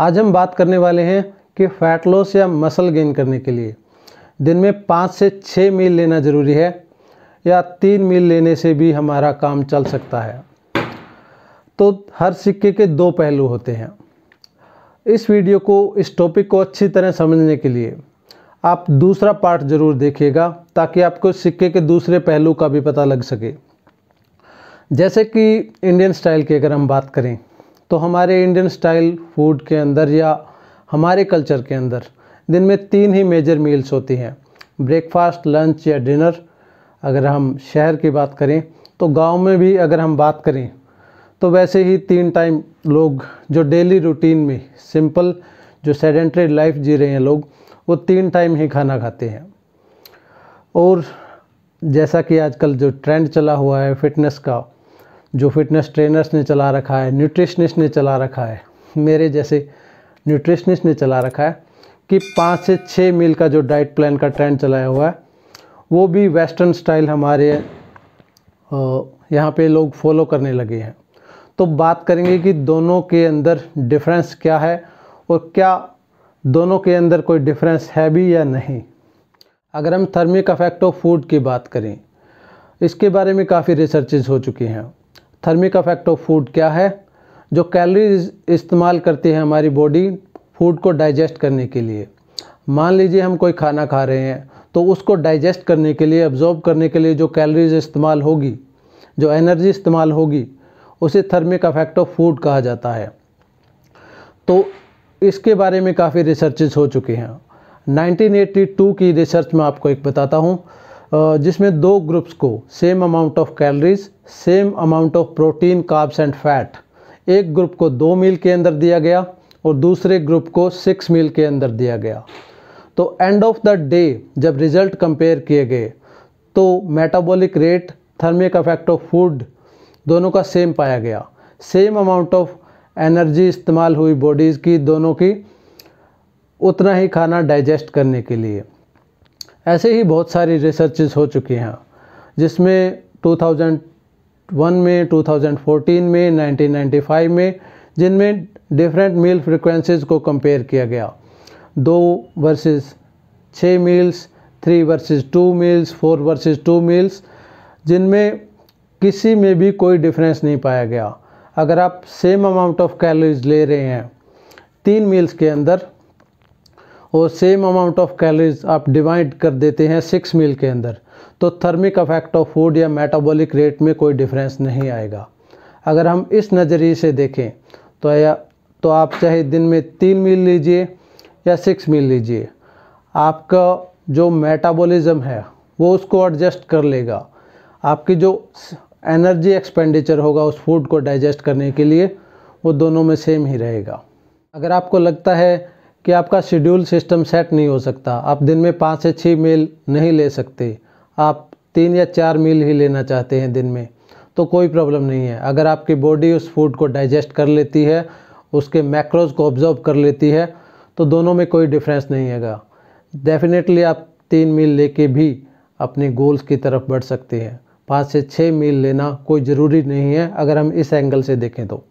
आज हम बात करने वाले हैं कि फैट लॉस या मसल गेन करने के लिए दिन में पाँच से छः मील लेना ज़रूरी है या तीन मील लेने से भी हमारा काम चल सकता है तो हर सिक्के के दो पहलू होते हैं इस वीडियो को इस टॉपिक को अच्छी तरह समझने के लिए आप दूसरा पार्ट ज़रूर देखिएगा ताकि आपको सिक्के के दूसरे पहलू का भी पता लग सके जैसे कि इंडियन स्टाइल की अगर हम बात करें तो हमारे इंडियन स्टाइल फूड के अंदर या हमारे कल्चर के अंदर दिन में तीन ही मेजर मील्स होती हैं ब्रेकफास्ट लंच या डिनर अगर हम शहर की बात करें तो गांव में भी अगर हम बात करें तो वैसे ही तीन टाइम लोग जो डेली रूटीन में सिंपल जो सेडेंट्री लाइफ जी रहे हैं लोग वो तीन टाइम ही खाना खाते हैं और जैसा कि आजकल जो ट्रेंड चला हुआ है फिटनेस का जो फिटनेस ट्रेनर्स ने चला रखा है न्यूट्रिशनिस्ट ने चला रखा है मेरे जैसे न्यूट्रिशनिस्ट ने चला रखा है कि पाँच से छः मील का जो डाइट प्लान का ट्रेंड चलाया हुआ है वो भी वेस्टर्न स्टाइल हमारे यहाँ पे लोग फॉलो करने लगे हैं तो बात करेंगे कि दोनों के अंदर डिफरेंस क्या है और क्या दोनों के अंदर कोई डिफरेंस है भी या नहीं अगर हम थर्मिक अफेक्ट ऑफ फूड की बात करें इसके बारे में काफ़ी रिसर्चेज हो चुकी हैं थर्मिक अफेक्ट ऑफ फूड क्या है जो कैलोरीज इस्तेमाल करती है हमारी बॉडी फूड को डाइजेस्ट करने के लिए मान लीजिए हम कोई खाना खा रहे हैं तो उसको डाइजेस्ट करने के लिए अब्जॉर्ब करने के लिए जो कैलोरीज इस्तेमाल होगी जो एनर्जी इस्तेमाल होगी उसे थर्मिक अफेक्ट ऑफ फूड कहा जाता है तो इसके बारे में काफ़ी रिसर्चेज हो चुके हैं 1982 की रिसर्च में आपको एक बताता हूँ जिसमें दो ग्रुप्स को same amount of calories same amount of protein carbs and fat एक ग्रुप को दो मील के अंदर दिया गया और दूसरे ग्रुप को सिक्स मील के अंदर दिया गया तो एंड ऑफ द डे जब रिज़ल्ट कंपेयर किए गए तो metabolic rate thermic effect of food दोनों का सेम पाया गया सेम अमाउंट ऑफ एनर्जी इस्तेमाल हुई बॉडीज़ की दोनों की उतना ही खाना डाइजेस्ट करने के लिए ऐसे ही बहुत सारी रिसर्च हो चुकी हैं जिसमें 2001 में 2014 में 1995 में जिनमें डिफरेंट मील फ्रिक्वेंसीज को कंपेयर किया गया दो वर्सेस छः meals three versus two meals four versus two meals जिनमें किसी में भी कोई डिफरेंस नहीं पाया गया अगर आप सेम अमाउंट ऑफ कैलोरीज ले रहे हैं तीन मील्स के अंदर और सेम अमाउंट ऑफ कैलोरीज आप डिवाइड कर देते हैं सिक्स मील के अंदर तो थर्मिक अफेक्ट ऑफ फूड या मेटाबॉलिक रेट में कोई डिफरेंस नहीं आएगा अगर हम इस नज़रिए से देखें तो या तो आप चाहे दिन में तीन मील लीजिए या सिक्स मील लीजिए आपका जो मेटाबॉलिज्म है वो उसको एडजस्ट कर लेगा आपकी जो एनर्जी एक्सपेंडिचर होगा उस फूड को डाइजेस्ट करने के लिए वो दोनों में सेम ही रहेगा अगर आपको लगता है कि आपका शेड्यूल सिस्टम सेट नहीं हो सकता आप दिन में पाँच से छः मील नहीं ले सकते आप तीन या चार मील ही लेना चाहते हैं दिन में तो कोई प्रॉब्लम नहीं है अगर आपकी बॉडी उस फूड को डाइजेस्ट कर लेती है उसके मैक्रोज को ऑब्जर्व कर लेती है तो दोनों में कोई डिफरेंस नहीं हैगा डेफिनेटली आप तीन मील लेके भी अपने गोल्स की तरफ बढ़ सकते हैं पाँच से छः मील लेना कोई ज़रूरी नहीं है अगर हम इस एंगल से देखें तो